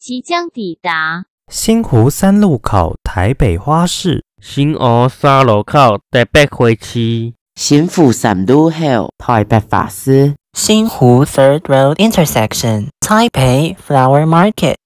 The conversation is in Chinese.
即将抵达新湖三路口台北花市，新湖三路口台北花市，新湖三路口台北花市，新湖 Third Road Intersection，Taipei Flower Market。